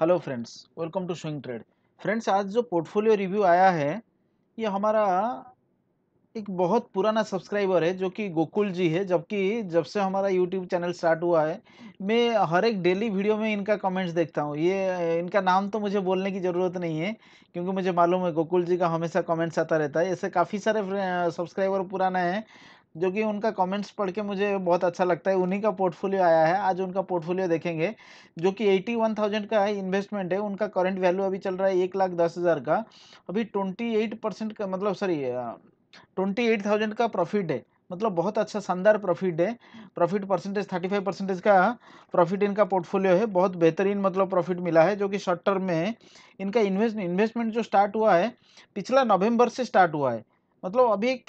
hello friends welcome to swing trade friends आज जो portfolio review आया है ये हमारा एक बहुत पुराना सब्सक्राइबर है जो कि गोकुल जी है जबकि जब से हमारा यूट्यूब चैनल स्टार्ट हुआ है मैं हर एक डेली वीडियो में इनका कमेंट्स देखता हूँ ये इनका नाम तो मुझे बोलने की ज़रूरत नहीं है क्योंकि मुझे मालूम है गोकुल जी का हमेशा कमेंट्स आता रहता है ऐसे काफ़ी सारे सब्सक्राइबर पुराना है जो कि उनका कमेंट्स पढ़ के मुझे बहुत अच्छा लगता है उन्हीं का पोर्टफोलियो आया है आज उनका पोर्टफोलियो देखेंगे जो कि एटी वन थाउजेंड का इन्वेस्टमेंट है उनका करंट वैल्यू अभी चल रहा है एक लाख दस हज़ार का अभी ट्वेंटी एट परसेंट का मतलब सॉरी ट्वेंटी एट थाउजेंड का प्रॉफिट है मतलब बहुत अच्छा शानदार प्रॉफिट है profit percentage thirty five percentage का प्रॉफिट इनका पोर्टफोलियो है बहुत बेहतरीन मतलब प्रॉफिट मिला है जो कि शॉर्ट टर्म में है इनका इन्वेस्ट इन्वेस्टमेंट जो स्टार्ट हुआ है पिछला नवम्बर से स्टार्ट हुआ है मतलब अभी एक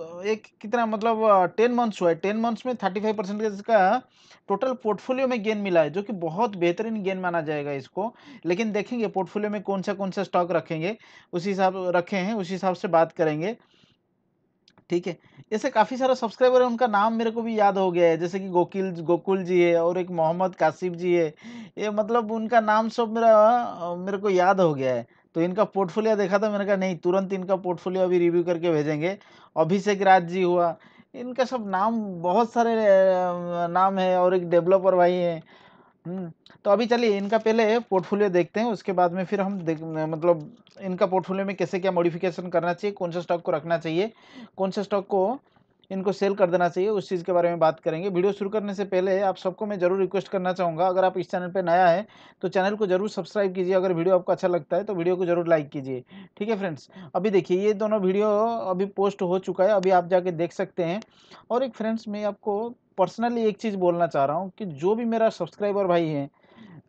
एक कितना मतलब टेन मंथ्स हुआ है टेन मंथ्स में थर्टी फाइव परसेंट का टोटल पोर्टफोलियो में गेन मिला है जो कि बहुत बेहतरीन गेन माना जाएगा इसको लेकिन देखेंगे पोर्टफोलियो में कौन सा कौन सा स्टॉक रखेंगे उसी हिसाब रखे हैं उसी हिसाब से बात करेंगे ठीक है ऐसे काफ़ी सारे सब्सक्राइबर है उनका नाम मेरे को भी याद हो गया है जैसे कि गोकिल गोकुल जी है और एक मोहम्मद कासिफ जी है ये मतलब उनका नाम सब मेरा मेरे को याद हो गया है तो इनका पोर्टफोलियो देखा था मैंने कहा नहीं तुरंत इनका पोर्टफोलियो अभी रिव्यू करके भेजेंगे अभिषेक राज जी हुआ इनका सब नाम बहुत सारे नाम है और एक डेवलपर भाई हैं हम्म, तो अभी चलिए इनका पहले पोर्टफोलियो देखते हैं उसके बाद में फिर हम देख मतलब इनका पोर्टफोलियो में कैसे क्या मॉडिफिकेशन करना चाहिए कौन से स्टॉक को रखना चाहिए कौन से स्टॉक को इनको सेल कर देना चाहिए उस चीज़ के बारे में बात करेंगे वीडियो शुरू करने से पहले आप सबको मैं जरूर रिक्वेस्ट करना चाहूँगा अगर आप इस चैनल पर नया है तो चैनल को जरूर सब्सक्राइब कीजिए अगर वीडियो आपको अच्छा लगता है तो वीडियो को जरूर लाइक कीजिए ठीक है फ्रेंड्स अभी देखिए ये दोनों वीडियो अभी पोस्ट हो चुका है अभी आप जाके देख सकते हैं और एक फ्रेंड्स मैं आपको पर्सनली एक चीज़ बोलना चाह रहा हूँ कि जो भी मेरा सब्सक्राइबर भाई है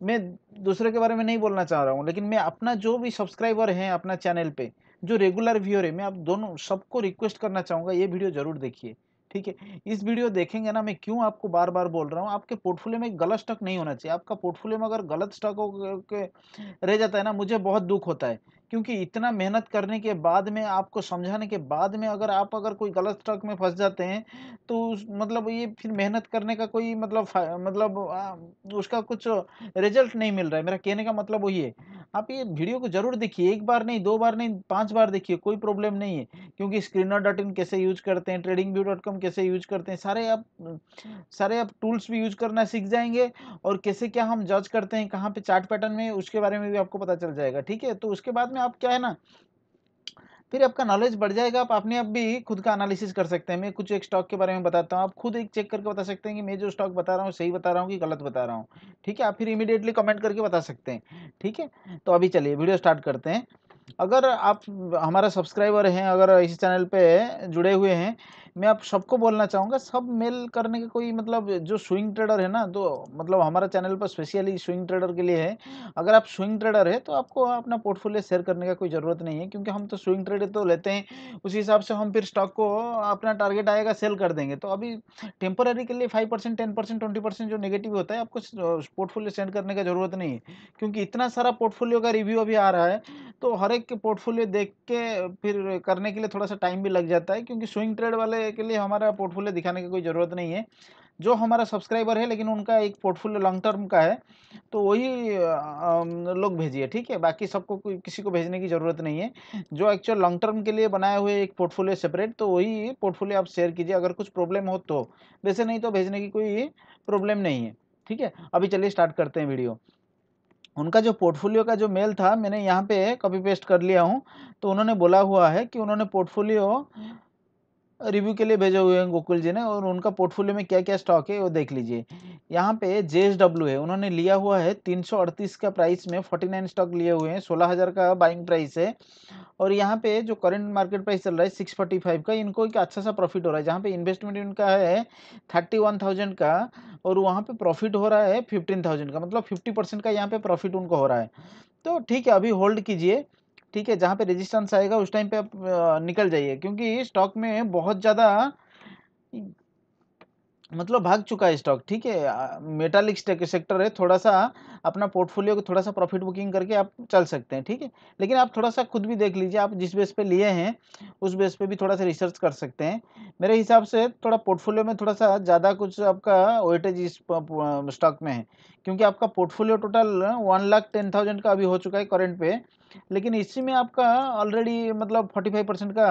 मैं दूसरे के बारे में नहीं बोलना चाह रहा हूँ लेकिन मैं अपना जो भी सब्सक्राइबर हैं अपना चैनल पे जो रेगुलर व्यूअर है मैं आप दोनों सबको रिक्वेस्ट करना चाहूँगा ये वीडियो जरूर देखिए ठीक है इस वीडियो देखेंगे ना मैं क्यों आपको बार बार बोल रहा हूँ आपके पोर्टफोलियो में गलत स्टॉक नहीं होना चाहिए आपका पोर्टफोलियो में अगर गलत स्टॉक रह जाता है ना मुझे बहुत दुख होता है क्योंकि इतना मेहनत करने के बाद में आपको समझाने के बाद में अगर आप अगर कोई गलत ट्रक में फंस जाते हैं तो मतलब ये फिर मेहनत करने का कोई मतलब मतलब उसका कुछ रिजल्ट नहीं मिल रहा है मेरा कहने का मतलब वही है आप ये वीडियो को जरूर देखिए एक बार नहीं दो बार नहीं पांच बार देखिए कोई प्रॉब्लम नहीं है क्योंकि स्क्रीनर डॉट इन कैसे यूज करते हैं ट्रेडिंग व्यू डॉट कॉम कैसे यूज करते हैं सारे आप सारे आप टूल्स भी यूज करना सीख जाएंगे और कैसे क्या हम जज करते हैं कहाँ पे चार्ट पैटर्न में उसके बारे में भी आपको पता चल जाएगा ठीक है तो उसके बाद में आप क्या है ना फिर आपका नॉलेज बढ़ जाएगा आप अपने आप भी खुद का एनालिसिस कर सकते हैं मैं कुछ एक स्टॉक के बारे में बताता हूँ आप खुद एक चेक करके बता सकते हैं कि मैं जो स्टॉक बता रहा हूँ सही बता रहा हूँ कि गलत बता रहा हूँ ठीक है आप फिर इमीडिएटली कमेंट करके बता सकते हैं ठीक है तो अभी चलिए वीडियो स्टार्ट करते हैं अगर आप हमारा सब्सक्राइबर हैं अगर इस चैनल पर जुड़े हुए हैं मैं आप सबको बोलना चाहूँगा सब मेल करने के कोई मतलब जो स्विंग ट्रेडर है ना तो मतलब हमारा चैनल पर स्पेशली स्विंग ट्रेडर के लिए है अगर आप स्विंग ट्रेडर है तो आपको अपना पोर्टफोलियो शेयर करने का कोई ज़रूरत नहीं है क्योंकि हम तो स्विंग ट्रेडर तो लेते हैं उसी हिसाब से हम फिर स्टॉक को अपना टारगेट आएगा सेल कर देंगे तो अभी टेम्पोरेरी के लिए five percent ten percent twenty percent जो नेगेटिव होता है आपको पोर्टफोलियो सेंड करने का ज़रूरत नहीं है क्योंकि इतना सारा पोर्टफोलियो का रिव्यू अभी आ रहा है तो हर एक पोर्टफोलियो देख के फिर करने के लिए थोड़ा सा टाइम भी लग जाता है क्योंकि स्विंग ट्रेड वाले के लिए हमारा पोर्टफोलियो दिखाने की कोई ज़रूरत नहीं है जो हमारा सब्सक्राइबर है लेकिन उनका एक पोर्टफोलियो लॉन्ग टर्म का है तो वही लोग भेजिए ठीक है बाकी सबको किसी को भेजने की ज़रूरत नहीं है जो एक्चुअल लॉन्ग टर्म के लिए बनाए हुए एक पोर्टफोलियो सेपरेट तो वही पोर्टफोलियो आप शेयर कीजिए अगर कुछ प्रॉब्लम हो तो वैसे नहीं तो भेजने की कोई प्रॉब्लम नहीं है ठीक है अभी चलिए स्टार्ट करते हैं वीडियो उनका जो पोर्टफोलियो का जो मेल था मैंने यहाँ पे कॉपी पेस्ट कर लिया हूँ तो उन्होंने बोला हुआ है कि उन्होंने पोर्टफोलियो रिव्यू के लिए भेजे हुए हैं गोकुल जी ने और उनका पोर्टफोलियो में क्या क्या स्टॉक है वो देख लीजिए यहाँ पे जे है उन्होंने लिया हुआ है अड़तीस का प्राइस में 49 स्टॉक लिए हुए हैं 16000 का बाइंग प्राइस है और यहाँ पे जो करंट मार्केट प्राइस चल रहा है 645 का इनको एक अच्छा सा प्रॉफिट हो रहा है जहाँ पे इन्वेस्टमेंट इनका है थर्टी का और वहाँ पे प्रॉफिट हो रहा है फिफ्टीन का मतलब फिफ्टी परसेंट का यहाँ पे प्रॉफिट उनको हो रहा है तो ठीक है अभी होल्ड कीजिए ठीक है जहाँ पे रेजिस्टेंस आएगा उस टाइम पे आप निकल जाइए क्योंकि स्टॉक में बहुत ज़्यादा मतलब भाग चुका है स्टॉक ठीक है मेटालिक सेक्टर है थोड़ा सा अपना पोर्टफोलियो को थोड़ा सा प्रॉफिट बुकिंग करके आप चल सकते हैं ठीक है लेकिन आप थोड़ा सा खुद भी देख लीजिए आप जिस बेस पे लिए हैं उस बेस पे भी थोड़ा सा रिसर्च कर सकते हैं मेरे हिसाब से थोड़ा पोर्टफोलियो में थोड़ा सा ज़्यादा कुछ आपका वेटेज इस स्टॉक में है क्योंकि आपका portfolio total one lakh ten thousand का अभी हो चुका है करेंट पे लेकिन इसी में आपका ऑलरेडी मतलब फोर्टी फाइव परसेंट का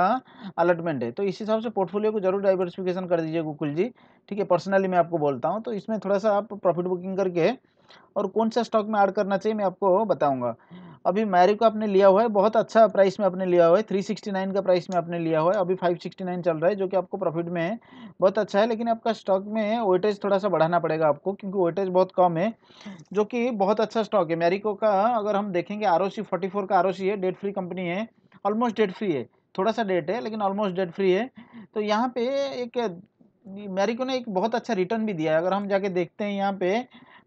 अलॉटमेंट है तो इस हिसाब से पोर्टफोलियो को जरूर डाइवर्सिफिकेशन कर दीजिए गुकुल जी ठीक है पर्सनली मैं आपको बोलता हूँ तो इसमें थोड़ा सा आप प्रॉफिट बुकिंग करके और कौन सा स्टॉक में ऐड करना चाहिए मैं आपको बताऊंगा अभी मैरी को आपने लिया हुआ है बहुत अच्छा प्राइस में आपने लिया हुआ है थ्री सिक्सटी नाइन का प्राइस में आपने लिया हुआ है अभी फाइव सिक्सटी नाइन चल रहा है जो कि आपको प्रॉफिट में है बहुत अच्छा है लेकिन आपका स्टॉक में वोटेज थोड़ा सा बढ़ाना पड़ेगा आपको क्योंकि वोटेज बहुत कम है जो कि बहुत अच्छा स्टॉक है मैरिको का अगर हम देखेंगे आर ओ का आर है डेट फ्री कंपनी है ऑलमोस्ट डेट फ्री है थोड़ा सा डेट है लेकिन ऑलमोस्ट डेट फ्री है तो यहाँ पे एक मैरिको ने एक बहुत अच्छा रिटर्न भी दिया है अगर हम जाके देखते हैं यहाँ पे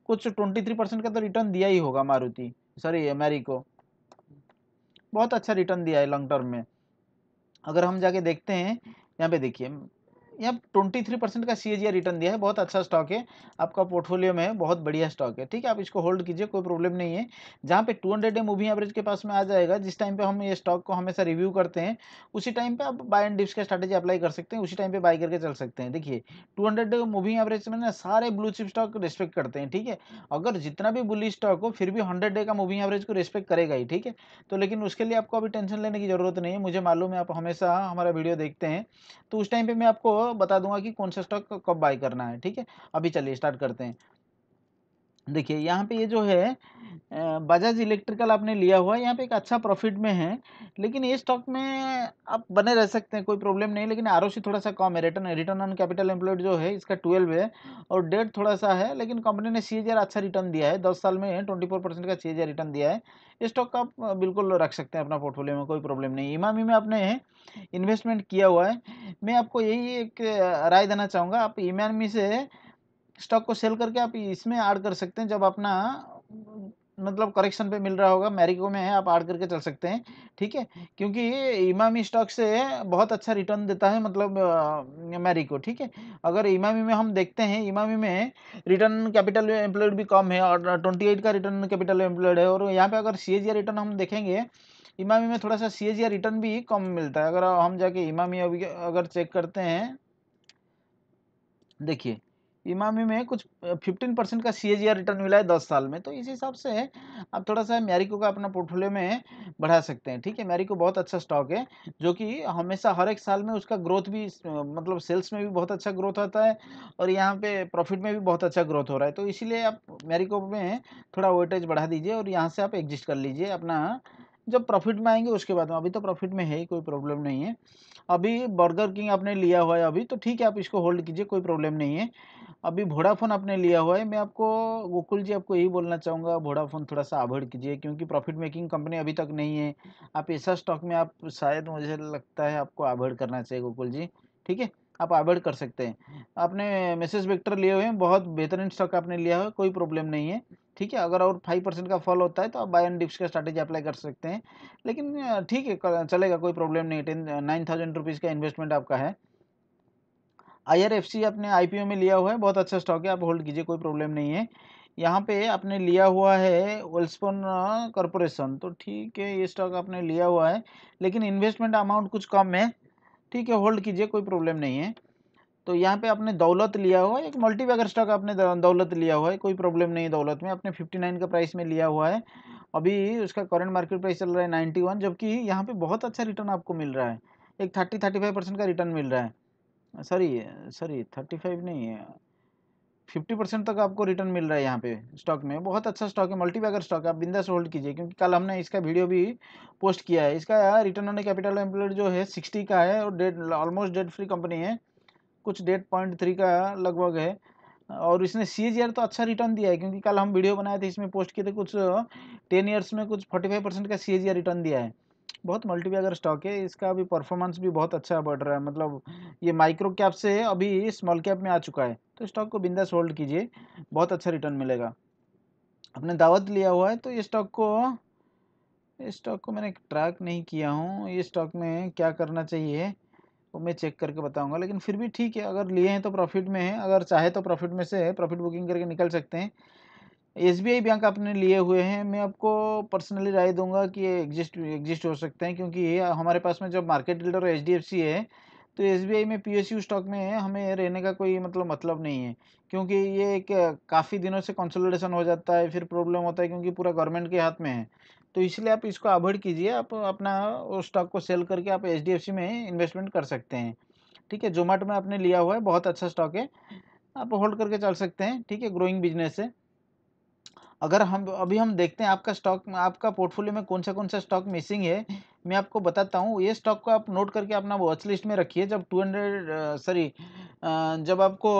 कुछ ट्वेंटी थ्री परसेंट का तो रिटर्न दिया ही होगा मारुति सॉरी मैरिको बहुत अच्छा रिटर्न दिया है लॉन्ग टर्म में अगर हम जाके देखते हैं यहाँ पे देखिए यहाँ ट्वेंटी थ्री परसेंट का सी रिटर्न दिया है बहुत अच्छा स्टॉक है आपका पोर्टफोलियो में है बहुत बढ़िया स्टॉक है ठीक है आप इसको होल्ड कीजिए कोई प्रॉब्लम नहीं है जहाँ पे टू हंड्रेड मूविंग एवरेज के पास में आ जाएगा जिस टाइम पे हम ये स्टॉक को हमेशा रिव्यू करते हैं उसी टाइम पर आप बाय एंड डिप्स का स्ट्रेटेजी अप्लाई कर सकते हैं उसी टाइम पर बाय करके चल सकते हैं देखिए टू हंड्रेड मूविंग एवरेज में ना सारे ब्लू चिप स्टॉक रिस्पेक्ट करते हैं ठीक है अगर जितना भी बुली स्टॉक हो फिर भी हंड्रेड डे का मूविंग एवरेज को रिस्पेक्ट करेगा ही ठीक है तो लेकिन उसके लिए आपको अभी टेंशन लेने की जरूरत नहीं है मुझे मालूम है आप हमेशा हमारा वीडियो देखते हैं तो उस टाइम पर मैं आपको बता दूंगा कि कौन से स्टॉक कब बाय करना है ठीक है अभी चलिए स्टार्ट करते हैं देखिए यहाँ पे ये जो है बजाज इलेक्ट्रिकल आपने लिया हुआ है यहाँ पे एक अच्छा प्रॉफिट में है लेकिन ये स्टॉक में आप बने रह सकते हैं कोई प्रॉब्लम नहीं लेकिन आर थोड़ा सा कम है return return on capital employed जो है इसका ट्वेल्व है और डेट थोड़ा सा है लेकिन कंपनी ने सी अच्छा रिटर्न दिया है दस साल में ट्वेंटी फोर परसेंट का सी रिटर्न दिया है इस स्टॉक का आप बिल्कुल रख सकते हैं अपना पोर्टफोलियो में कोई प्रॉब्लम नहीं इमामी में आपने इन्वेस्टमेंट किया हुआ है मैं आपको यही एक राय देना चाहूँगा आप इमामी से स्टॉक को सेल करके आप इसमें ऐड कर सकते हैं जब अपना मतलब करेक्शन पे मिल रहा होगा मैरिको में है आप ऐड करके चल सकते हैं ठीक है क्योंकि इमामी स्टॉक से बहुत अच्छा रिटर्न देता है मतलब मैरिको ठीक है अगर इमामी में हम देखते हैं इमामी में रिटर्न कैपिटल एम्प्लॉयड भी कम है और ट्वेंटी एट का रिटर्न कैपिटल एम्प्लॉयड है और यहाँ पे अगर सी रिटर्न हम देखेंगे इमामी में थोड़ा सा सी रिटर्न भी कम मिलता है अगर हम जाके इमामी अभी अगर चेक करते हैं देखिए इमामी में कुछ 15 परसेंट का सी रिटर्न मिला है दस साल में तो इस हिसाब से आप थोड़ा सा मैरिको का अपना पोर्टफोलियो में बढ़ा सकते हैं ठीक है मैरिको बहुत अच्छा स्टॉक है जो कि हमेशा हर एक साल में उसका ग्रोथ भी मतलब सेल्स में भी बहुत अच्छा ग्रोथ होता है और यहाँ पे प्रॉफिट में भी बहुत अच्छा ग्रोथ हो रहा है तो इसीलिए आप मैरिको में थोड़ा वेटेज बढ़ा दीजिए और यहाँ से आप एग्जिस्ट कर लीजिए अपना जब प्रॉफिट में आएंगे उसके बाद में अभी तो प्रॉफिट में है ही कोई प्रॉब्लम नहीं है अभी बर्गर किंग आपने लिया हुआ है अभी तो ठीक है आप इसको होल्ड कीजिए कोई प्रॉब्लम नहीं है अभी वोडाफोन आपने लिया हुआ है मैं आपको गोकुल जी आपको यही बोलना चाहूँगा वोडाफोन थोड़ा सा अवॉइड कीजिए क्योंकि प्रॉफिट मेकिंग कंपनी अभी तक नहीं है आप ऐसा स्टॉक में आप शायद मुझे लगता है आपको अवॉइड करना चाहिए गोकुल जी ठीक है आप अवॉइड कर सकते हैं आपने मैसेज वेक्टर लिए हुए हैं बहुत बेहतरीन स्टॉक आपने लिया हुआ है कोई प्रॉब्लम नहीं है ठीक है अगर और फाइव परसेंट का फॉल होता है तो आप बाय एंड डिप्स का स्ट्रैटेजी अप्लाई कर सकते हैं लेकिन ठीक है चलेगा कोई प्रॉब्लम नहीं टेन नाइन थाउजेंड रुपीज़ का इन्वेस्टमेंट आपका है आई आपने आई में लिया हुआ है बहुत अच्छा स्टॉक है आप होल्ड कीजिए कोई प्रॉब्लम नहीं है यहाँ पे आपने लिया हुआ है वेल्सपोन कॉरपोरेशन तो ठीक है ये स्टॉक आपने लिया हुआ है लेकिन इन्वेस्टमेंट अमाउंट कुछ कम है ठीक है होल्ड कीजिए कोई प्रॉब्लम नहीं है तो यहाँ पे आपने दौलत लिया हुआ है एक मल्टीबैगर स्टॉक आपने दौलत लिया हुआ है कोई प्रॉब्लम नहीं है दौलत में आपने 59 का प्राइस में लिया हुआ है अभी उसका करंट मार्केट प्राइस चल रहा है 91 जबकि यहाँ पे बहुत अच्छा रिटर्न आपको मिल रहा है एक थर्टी थर्टी फाइव परसेंट का रिटर्न मिल रहा है सॉरी सॉरी थर्टी फाइव नहीं है फिफ्टी परसेंट तक आपको रिटर्न मिल रहा है यहाँ पे स्टॉक में बहुत अच्छा स्टॉक है मल्टीबैगर स्टॉक है आप बिंदास होल्ड कीजिए क्योंकि कल हमने इसका वीडियो भी पोस्ट किया है इसका रिटर्न ऑन कैपिटल एम्प्लॉयड जो है सिक्सटी का है और debt almost debt free company है कुछ डेट पॉइंट थ्री का लगभग है और इसने सी तो अच्छा रिटर्न दिया है क्योंकि कल हम वीडियो बनाए थे इसमें पोस्ट किए थे कुछ टेन uh, ईयर्स में कुछ फोर्टी फाइव परसेंट का सी रिटर्न दिया है बहुत अगर स्टॉक है इसका अभी परफॉर्मेंस भी बहुत अच्छा बढ़ रहा है मतलब ये माइक्रो कैप से अभी स्मॉल कैप में आ चुका है तो स्टॉक को बिंदास होल्ड कीजिए बहुत अच्छा रिटर्न मिलेगा आपने दावत लिया हुआ है तो ये स्टॉक को इस स्टॉक को मैंने ट्रैक नहीं किया हूँ ये स्टॉक में क्या करना चाहिए वो मैं चेक करके बताऊँगा लेकिन फिर भी ठीक है अगर लिए हैं तो प्रॉफिट में है अगर चाहे तो प्रॉफिट में से प्रॉफिट बुकिंग करके निकल सकते हैं एस बी आई बैंक आपने लिए हुए हैं मैं आपको पर्सनली राय दूंगा कि ये एग्जिस्ट एग्जिस्ट हो सकते हैं क्योंकि ये हमारे पास में जब market leader H D F C है तो एस बी आई में पी एस यू स्टॉक में हमें रहने का कोई मतलब मतलब नहीं है क्योंकि ये एक काफ़ी दिनों से कंसोलिडेशन हो जाता है फिर प्रॉब्लम होता है क्योंकि पूरा गवर्नमेंट के हाथ में है तो इसलिए आप इसको अवॉइड कीजिए आप अपना स्टॉक को सेल करके आप एच डी एफ सी में इन्वेस्टमेंट कर सकते हैं ठीक है जोमेटो में आपने लिया हुआ है बहुत अच्छा स्टॉक है आप होल्ड करके चल सकते हैं ठीक है ग्रोइंग बिजनेस है अगर हम अभी हम देखते हैं आपका स्टॉक आपका पोर्टफोलियो में कौन सा कौन सा स्टॉक मिसिंग है मैं आपको बताता हूँ ये स्टॉक को आप नोट करके अपना वॉच लिस्ट में रखिए जब टू हंड्रेड सॉरी जब आपको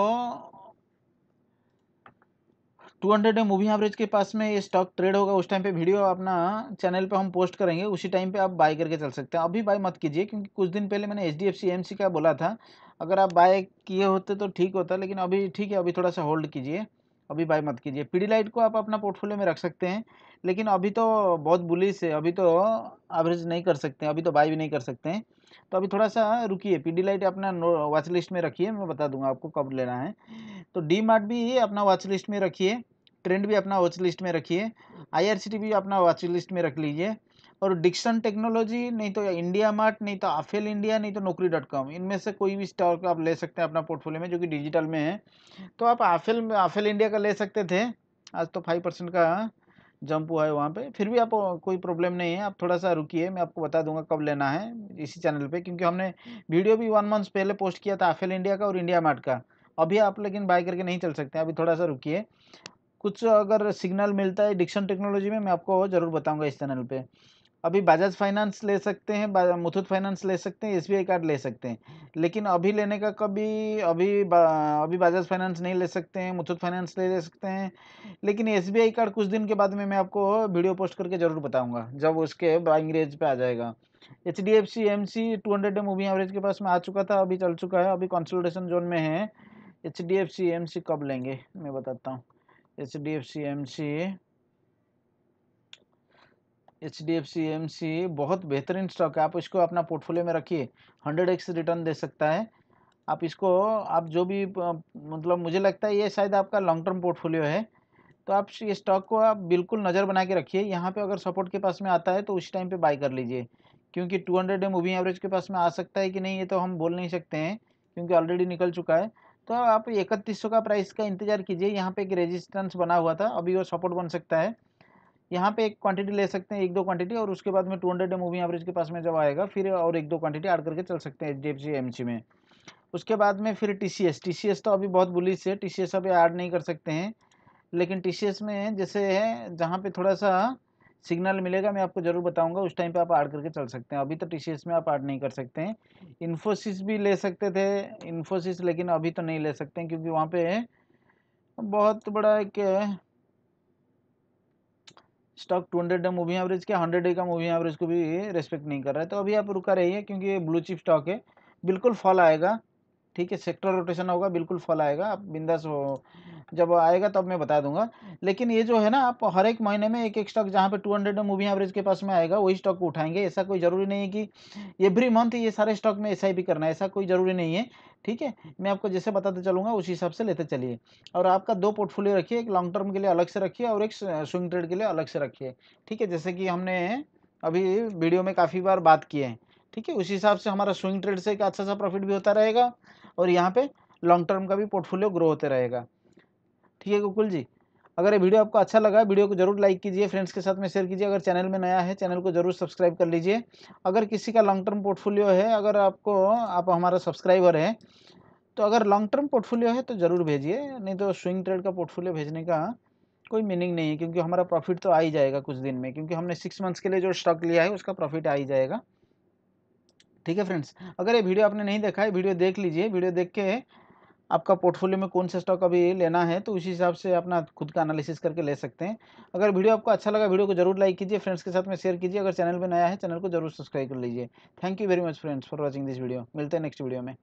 टू हंड्रेड मूवी एवरेज के पास में ये स्टॉक ट्रेड होगा उस टाइम पे वीडियो अपना चैनल पे हम पोस्ट करेंगे उसी टाइम पे आप बाय करके चल सकते हैं अभी बाय मत कीजिए क्योंकि कुछ दिन पहले मैंने H D F C M C का बोला था अगर आप बाय किए होते तो ठीक होता लेकिन अभी ठीक है अभी थोड़ा सा होल्ड कीजिए अभी बाय मत कीजिए पीडी लाइट को आप अपना पोर्टफोलियो में रख सकते हैं लेकिन अभी तो बहुत बुलिस है अभी तो एवरेज नहीं कर सकते हैं अभी तो बाय भी नहीं कर सकते हैं तो अभी थोड़ा सा रुकिए पीडी लाइट अपना वॉच लिस्ट में रखिए मैं बता दूंगा आपको कब लेना है तो डी मार्ट भी अपना वॉच लिस्ट में रखिए ट्रेंड भी अपना वॉच लिस्ट में रखिए आई भी अपना वॉच लिस्ट में रख लीजिए और डिक्शन टेक्नोलॉजी नहीं तो इंडिया मार्ट नहीं तो आफेल इंडिया नहीं तो नौकरी डॉट कॉम इनमें से कोई भी स्टॉक आप ले सकते हैं अपना पोर्टफोलियो में जो कि डिजिटल में है तो आप आफेल आफेल इंडिया का ले सकते थे आज तो फाइव परसेंट का जंप हुआ है वहाँ पे फिर भी आप कोई प्रॉब्लम नहीं है आप थोड़ा सा रुकी मैं आपको बता दूंगा कब लेना है इसी चैनल पर क्योंकि हमने वीडियो भी वन मंथ पहले पोस्ट किया था आफेल इंडिया का और इंडिया मार्ट का अभी आप लेकिन बाय करके नहीं चल सकते अभी थोड़ा सा रुकी कुछ अगर सिग्नल मिलता है डिक्शन टेक्नोलॉजी में मैं आपको ज़रूर बताऊँगा इस चैनल पर अभी बजाज फाइनेंस ले सकते हैं मुथूत फाइनेंस ले सकते हैं एस कार्ड ले सकते हैं लेकिन अभी लेने का कभी अभी बा, अभी बजाज फाइनेंस नहीं ले सकते हैं मुथूत फाइनेंस ले ले सकते हैं लेकिन एस कार्ड कुछ दिन के बाद में मैं आपको वीडियो पोस्ट करके ज़रूर बताऊँगा जब उसके बाइंग रेंज पर आ जाएगा H D F C M C two hundred day moving average के पास में आ चुका था अभी चल चुका है अभी कंसल्टेशन जोन में है H D F C M C कब लेंगे मैं बताता हूँ H D F C M C H D F C M C बहुत बेहतरीन स्टॉक है आप इसको अपना पोर्टफोलियो में रखिए हंड्रेड एक्स रिटर्न दे सकता है आप इसको आप जो भी मतलब मुझे लगता है ये शायद आपका लॉन्ग टर्म पोर्टफोलियो है तो आप ये स्टॉक को आप बिल्कुल नज़र बना के रखिए यहाँ पे अगर सपोर्ट के पास में आता है तो उस टाइम पे बाई कर लीजिए क्योंकि 200 हंड्रेड मूविंग एवरेज के पास में आ सकता है कि नहीं ये तो हम बोल नहीं सकते हैं क्योंकि ऑलरेडी निकल चुका है तो आप इकतीस का प्राइस का इंतजार कीजिए यहाँ पे एक रेजिस्टेंस बना हुआ था अभी वो सपोर्ट बन सकता है यहाँ पे एक क्वांटिटी ले सकते हैं एक दो क्वांटिटी और उसके बाद में टू हंड्रेड मूविंग एवरेज के पास में जब आएगा फिर और एक दो क्वांटिटी ऐड करके चल सकते हैं H D F C M C में उसके बाद में फिर T C S T C S तो अभी बहुत बुलिस है टी सी एस अभी ऐड नहीं कर सकते हैं लेकिन टी सी एस में जैसे है जहाँ पर थोड़ा सा सिग्नल मिलेगा मैं आपको ज़रूर बताऊंगा उस टाइम पे आप ऐड करके चल सकते हैं अभी तो टी में आप ऐड नहीं कर सकते हैं इन्फोसिस भी ले सकते थे इन्फोसिस लेकिन अभी तो नहीं ले सकते हैं क्योंकि वहाँ पे बहुत बड़ा एक stock two hundred day moving average के हंड्रेड डे का मूविंग एवरेज को भी रेस्पेक्ट नहीं कर रहा है तो अभी आप रुका रहिए क्योंकि ये ब्लू चिप स्टॉक है बिल्कुल फॉल आएगा ठीक है सेक्टर रोटेशन होगा बिल्कुल फल आएगा आप बिंदास जब आएगा तब मैं बता दूंगा लेकिन ये जो है ना आप हर एक महीने में एक एक स्टॉक जहाँ पे 200 हंड्रेड मूविंग एवरेज के पास में आएगा वही स्टॉक को उठाएंगे ऐसा कोई ज़रूरी नहीं है कि एवरी मंथ ये सारे स्टॉक में एस करना है ऐसा कोई ज़रूरी नहीं है ठीक है मैं आपको जैसे बताते चलूँगा उस हिसाब से लेते चलिए और आपका दो पोर्टफोलियो रखिए एक लॉन्ग टर्म के लिए अलग से रखिए और एक स्विंग ट्रेड के लिए अलग से रखिए ठीक है जैसे कि हमने अभी वीडियो में काफ़ी बार बात किए हैं ठीक है उस हिसाब से हमारा स्विंग ट्रेड से एक अच्छा सा प्रॉफिट भी होता रहेगा और यहाँ पे लॉन्ग टर्म का भी पोर्टफोलियो ग्रो होते रहेगा ठीक है गोकुल जी अगर ये वीडियो आपको अच्छा लगा वीडियो को जरूर लाइक कीजिए फ्रेंड्स के साथ में शेयर कीजिए अगर चैनल में नया है चैनल को जरूर सब्सक्राइब कर लीजिए अगर किसी का लॉन्ग टर्म पोर्टफोलियो है अगर आपको आप हमारा सब्सक्राइबर तो है तो अगर लॉन्ग टर्म पोर्टफोलियो है तो ज़रूर भेजिए नहीं तो स्विंग ट्रेड का पोर्टफोलियो भेजने का कोई मीनिंग नहीं है क्योंकि हमारा प्रॉफिट तो आ ही जाएगा कुछ दिन में क्योंकि हमने सिक्स मंथ्स के लिए जो स्टॉक लिया है उसका प्रॉफिट आ ही जाएगा ठीक है फ्रेंड्स अगर ये वीडियो आपने नहीं देखा है वीडियो देख लीजिए वीडियो देख के आपका पोर्टफोलियो में कौन सा स्टॉक अभी लेना है तो उसी हिसाब से अपना खुद का एनालिसिस करके ले सकते हैं अगर वीडियो आपको अच्छा लगा वीडियो को जरूर लाइक कीजिए फ्रेंड्स के साथ में शेयर कीजिए अगर चैनल में नया है चैनल को जरूर सब्सक्राइब कर लीजिए thank you very much friends for watching this video मिलते हैं नेक्स्ट वीडियो में